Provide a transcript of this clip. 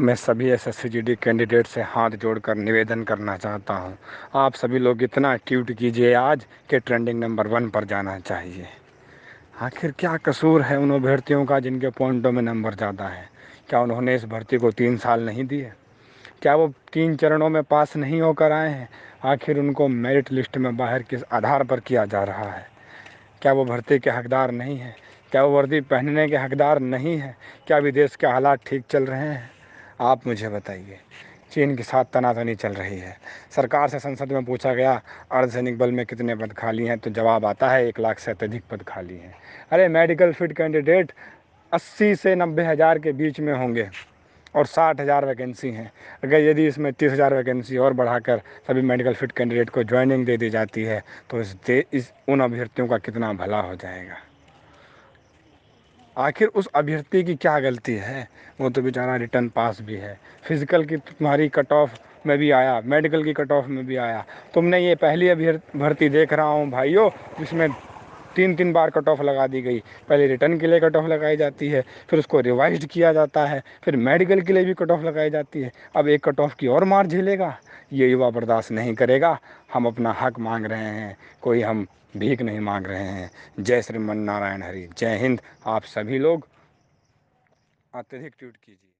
मैं सभी S S candidate से हाथ जोड़कर निवेदन करना चाहता हूं। आप सभी लोग इतना ट्यूट कीजिए आज कि ट्रेंडिंग नंबर वन पर जाना चाहिए आखिर क्या कसूर है उन अभ्यर्थियों का जिनके पॉइंटों में नंबर ज़्यादा है क्या उन्होंने इस भर्ती को तीन साल नहीं दिए क्या वो तीन चरणों में पास नहीं होकर आए हैं आखिर उनको मेरिट लिस्ट में बाहर किस आधार पर किया जा रहा है क्या वो भर्ती के हकदार नहीं हैं क्या वो वर्दी पहनने के हकदार नहीं हैं क्या विदेश के हालात ठीक चल रहे हैं आप मुझे बताइए चीन के साथ तनातनी चल रही है सरकार से संसद में पूछा गया अर्धसैनिक बल में कितने पद खाली हैं तो जवाब आता है एक लाख से अत्यधिक पद खाली हैं अरे मेडिकल फिट कैंडिडेट अस्सी से नब्बे हज़ार के बीच में होंगे और साठ हज़ार वैकेंसी हैं अगर यदि इसमें तीस हज़ार वैकेंसी और बढ़ाकर सभी मेडिकल फिट कैंडिडेट को ज्वाइनिंग दे दी जाती है तो इस दे इस उन अभ्यर्थियों का कितना भला हो जाएगा आखिर उस अभ्यर्थी की क्या गलती है वो तो बेचारा रिटर्न पास भी है फिज़िकल की तुम्हारी कट ऑफ में भी आया मेडिकल की कट ऑफ में भी आया तुमने ये पहली अभ्यर्थी भर्ती देख रहा हूँ भाइयों जिसमें तीन तीन बार कट ऑफ लगा दी गई पहले रिटर्न के लिए कट ऑफ लगाई जाती है फिर उसको रिवाइज किया जाता है फिर मेडिकल के लिए भी कट ऑफ लगाई जाती है अब एक कट ऑफ की और मार झेलेगा ये युवा बर्दाश्त नहीं करेगा हम अपना हक मांग रहे हैं कोई हम भीख नहीं मांग रहे हैं जय श्री मन नारायण हरि जय हिंद आप सभी लोग अत्यधिक ट्वीट कीजिए